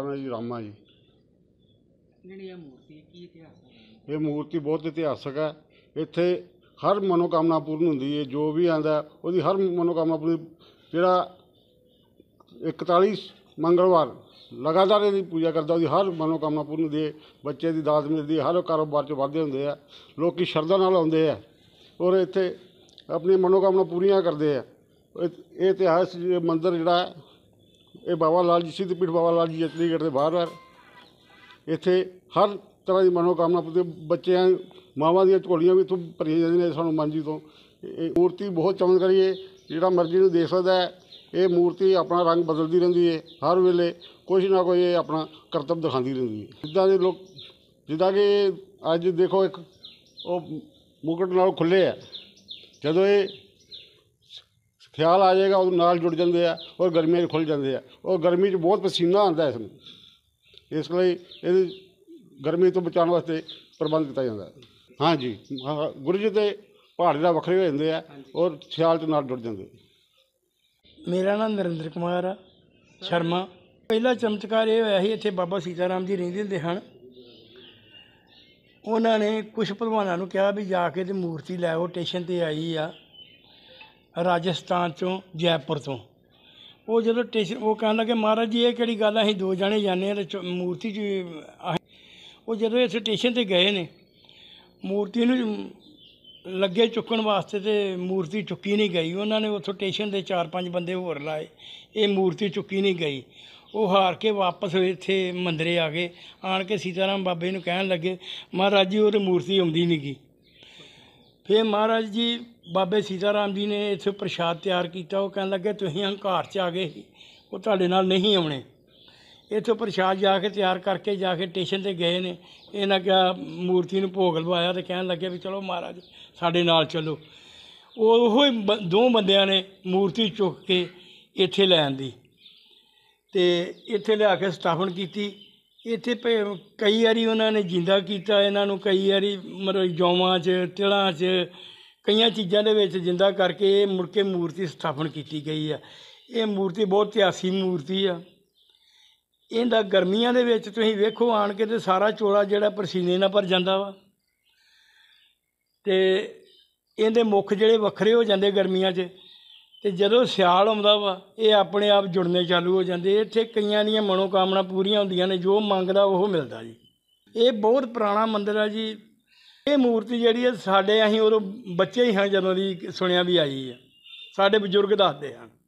ਮੇਰਾ ਜੀ ਰਾਮਾ ਜੀ ਜਿਹੜੀ ਇਹ ਮੂਰਤੀ ਕੀ ਇਤਿਹਾਸ ਹੈ ਇਹ ਮੂਰਤੀ ਬਹੁਤ ਇਤਿਹਾਸਕ ਹੈ ਇੱਥੇ ਹਰ ਮਨੋਕਾਮਨਾ ਪੂਰਨ ਹੁੰਦੀ ਹੈ ਜੋ ਵੀ ਆਂਦਾ ਉਹਦੀ ਹਰ ਮਨੋਕਾਮਨਾ ਪੂਰੀ ਜਿਹੜਾ 41 ਮੰਗਲਵਾਰ ਲਗਾਤਾਰ ਇਹਦੀ ਪੂਜਾ ਕਰਦਾ ਉਹਦੀ ਹਰ ਮਨੋਕਾਮਨਾ ਪੂਰਨ ਹੁੰਦੀ ਹੈ ਬੱਚੇ ਦੀ ਦਾਤ ਮਿਲਦੀ ਹੈ ਹਰ ਕਾਰੋਬਾਰ 'ਚ ਵਾਧੇ ਹੁੰਦੇ ਆ ਲੋਕੀ ਸ਼ਰਧਾ ਨਾਲ ਆਉਂਦੇ ਆ ਔਰ ਇੱਥੇ ਆਪਣੀ ਮਨੋਕਾਮਨਾ ਪੂਰੀਆਂ ਕਰਦੇ ਆ ਇਹ ਇਤਿਹਾਸ ਮੰਦਰ ਜਿਹੜਾ ਇਹ ਬਾਬਾ ਲਾਲ ਜੀ ਸਿੱਧ ਪੀਠ ਬਾਬਾ ਲਾਲ ਜੀ ਚੰਡੀਗੜ੍ਹ ਦੇ ਬਾਹਰ ਇੱਥੇ ਹਰ ਤਰ੍ਹਾਂ ਦੀ ਮਨੋਕਾਮਨਾ ਪੂਰੀ ਬੱਚਿਆਂ ਮਾਵਾਂ ਦੀਆਂ ਝੋਲੀਆਂ ਵੀ ਇਥੋਂ ਭਰੀਆਂ ਜਾਂਦੀਆਂ ਨੇ ਸਾਨੂੰ ਮਨਜੀ ਤੋਂ ਇਹ ਮੂਰਤੀ ਬਹੁਤ ਚਮਤਕਾਰੀ ਹੈ ਜਿਹੜਾ ਮਰਜ਼ੀ ਨੂੰ ਦੇਖ ਸਕਦਾ ਹੈ ਇਹ ਮੂਰਤੀ ਆਪਣਾ ਰੰਗ ਬਦਲਦੀ ਰਹਿੰਦੀ ਹੈ ਹਰ ਵੇਲੇ ਕੁਝ ਨਾ ਕੋਈ ਇਹ ਆਪਣਾ ਕਰਤੱਵ ਦਿਖਾਉਂਦੀ ਰਹਿੰਦੀ ਹੈ ਜਿੱਦਾਂ ਦੇ ਲੋਕ ਜਿੱਦਾਂ ਕਿ ਅੱਜ ਦੇਖੋ ਇੱਕ ਉਹ ਮੁਕਟ ਨਾਲ ਖੁੱਲੇ ਆ ਜਦੋਂ ਇਹ ਖਿਆਲ ਆ ਜਾਏਗਾ ਉਹ ਨਾਲ ਜੁੜ ਜਾਂਦੇ ਆ ਔਰ ਗਰਮੀਆਂ 'ਚ ਖੁੱਲ ਜਾਂਦੇ ਆ ਔਰ ਗਰਮੀ 'ਚ ਬਹੁਤ ਪਸੀਨਾ ਆਉਂਦਾ ਇਸ ਨੂੰ ਇਸ ਲਈ ਇਹ ਗਰਮੀ ਤੋਂ ਬਚਾਉਣ ਵਾਸਤੇ ਪ੍ਰਬੰਧ ਕੀਤਾ ਜਾਂਦਾ ਹਾਂਜੀ ਗੁਰੂ ਜੀ ਦੇ ਪਹਾੜ ਦਾ ਵੱਖਰੇ ਹੋ ਜਾਂਦੇ ਆ ਔਰ ਖਿਆਲ 'ਚ ਨਾਲ ਜੁੜ ਜਾਂਦੇ ਮੇਰਾ ਨਾਮ ਨਰਿੰਦਰ ਕੁਮਾਰ ਆ ਸ਼ਰਮਾ ਪਹਿਲਾ ਚਮਤਕਾਰ ਇਹ ਹੋਇਆ ਸੀ ਇੱਥੇ ਬਾਬਾ ਸੀਤਾ ਰਾਮ ਜੀ ਰਹਿੰਦੇ ਹੁੰਦੇ ਹਨ ਉਹਨਾਂ ਨੇ ਕੁਝ ਭਲਵਾਨਾਂ ਨੂੰ ਕਿਹਾ ਵੀ ਜਾ ਕੇ ਤੇ ਮੂਰਤੀ ਲੈ ਆਓ ਸਟੇਸ਼ਨ ਤੇ ਆਈ ਆ ਰਾਜਸਥਾਨ ਤੋਂ ਜੈਪੁਰ ਤੋਂ ਉਹ ਜਦੋਂ ਟੇਸ਼ਨ ਉਹ ਕਹਿਣ ਲੱਗੇ ਮਹਾਰਾਜ ਜੀ ਇਹ ਕਿਹੜੀ ਗੱਲ ਆ, ਅਸੀਂ ਦੋ ਜਾਣੇ ਜਾਣੇ ਆ ਤੇ ਮੂਰਤੀ ਜੀ ਉਹ ਜਦੋਂ ਇਸ ਸਟੇਸ਼ਨ ਤੇ ਗਏ ਨੇ ਮੂਰਤੀ ਨੂੰ ਲੱਗੇ ਚੁੱਕਣ ਵਾਸਤੇ ਤੇ ਮੂਰਤੀ ਚੁੱਕੀ ਨਹੀਂ ਗਈ ਉਹਨਾਂ ਨੇ ਉੱਥੋਂ ਸਟੇਸ਼ਨ ਦੇ ਚਾਰ ਪੰਜ ਬੰਦੇ ਹੋਰ ਲਾਏ ਇਹ ਮੂਰਤੀ ਚੁੱਕੀ ਨਹੀਂ ਗਈ ਉਹ ਹਾਰ ਕੇ ਵਾਪਸ ਇੱਥੇ ਮੰਦਰੇ ਆ ਗਏ ਆਣ ਕੇ ਸੀਤਾਰਾਮ ਬਾਬੇ ਨੂੰ ਕਹਿਣ ਲੱਗੇ ਮਹਾਰਾਜ ਜੀ ਉਹ ਮੂਰਤੀ ਆਉਂਦੀ ਨਹੀਂ ਗਈ ਫਿਰ ਮਹਾਰਾਜ ਜੀ ਬਾਬੇ ਸੀਤਾ ਰਾਮ ਜੀ ਨੇ ਇੱਥੇ ਪ੍ਰਸ਼ਾਦ ਤਿਆਰ ਕੀਤਾ ਉਹ ਕਹਿਣ ਲੱਗੇ ਤੁਸੀਂ ਹੰਕਾਰ 'ਚ ਆ ਗਏ ਉਹ ਤੁਹਾਡੇ ਨਾਲ ਨਹੀਂ ਆਉਣੇ ਇੱਥੋਂ ਪ੍ਰਸ਼ਾਦ ਜਾ ਕੇ ਤਿਆਰ ਕਰਕੇ ਜਾ ਕੇ ਸਟੇਸ਼ਨ ਤੇ ਗਏ ਨੇ ਇਹਨਾਂ ਕਿਹਾ ਮੂਰਤੀ ਨੂੰ ਭੋਗ ਲਵਾਇਆ ਤੇ ਕਹਿਣ ਲੱਗੇ ਵੀ ਚਲੋ ਮਹਾਰਾਜ ਸਾਡੇ ਨਾਲ ਚੱਲੋ ਉਹ ਹੀ ਦੋ ਬੰਦਿਆਂ ਨੇ ਮੂਰਤੀ ਚੁੱਕ ਕੇ ਇੱਥੇ ਲੈ ਆਂਦੀ ਤੇ ਇੱਥੇ ਲਿਆ ਕੇ ਸਟਾਫਨ ਕੀਤੀ ਇੱਥੇ ਪਈ ਕਈ ਵਾਰੀ ਉਹਨਾਂ ਨੇ ਜਿੰਦਾ ਕੀਤਾ ਇਹਨਾਂ ਨੂੰ ਕਈ ਵਾਰੀ ਮਤਲਬ ਜੌਵਾਂ 'ਚ ਤਿਲਾਂ 'ਚ ਕਈਆਂ ਚੀਜ਼ਾਂ ਦੇ ਵਿੱਚ ਜਿੰਦਾ ਕਰਕੇ ਇਹ ਮੁੜ ਕੇ ਮੂਰਤੀ ਸਥਾਪਨ ਕੀਤੀ ਗਈ ਆ ਇਹ ਮੂਰਤੀ ਬਹੁਤ ਇਤਿਹਾਸੀ ਮੂਰਤੀ ਆ ਇਹਦਾ ਗਰਮੀਆਂ ਦੇ ਵਿੱਚ ਤੁਸੀਂ ਵੇਖੋ ਆਣ ਕੇ ਤੇ ਸਾਰਾ ਚੋਲਾ ਜਿਹੜਾ ਪਰਸੀਨੇ ਨਾਲ ਭਰ ਜਾਂਦਾ ਵਾ ਤੇ ਇਹਦੇ ਮੁੱਖ ਜਿਹੜੇ ਵੱਖਰੇ ਹੋ ਜਾਂਦੇ ਗਰਮੀਆਂ 'ਚ ਤੇ ਜਦੋਂ ਸਿਆਲ ਆਉਂਦਾ ਵਾ ਇਹ ਆਪਣੇ ਆਪ ਜੁੜਨੇ ਚਾਲੂ ਹੋ ਜਾਂਦੇ ਇੱਥੇ ਕਈਆਂ ਦੀਆਂ ਮਨੋ ਕਾਮਨਾ ਪੂਰੀਆਂ ਹੁੰਦੀਆਂ ਨੇ ਜੋ ਮੰਗਦਾ ਉਹ ਮਿਲਦਾ ਜੀ ਇਹ ਬਹੁਤ ਪੁਰਾਣਾ ਮੰਦਿਰ ਆ ਜੀ ਇਹ ਮੂਰਤੀ ਜਿਹੜੀ ਹੈ ਸਾਡੇ ਅਸੀਂ ਉਦੋਂ ਬੱਚੇ ਹੀ ਹਾਂ ਜਦੋਂ ਦੀ ਸੁਣਿਆ ਵੀ ਆਈ ਹੈ ਸਾਡੇ ਬਜ਼ੁਰਗ ਦੱਸਦੇ ਹਨ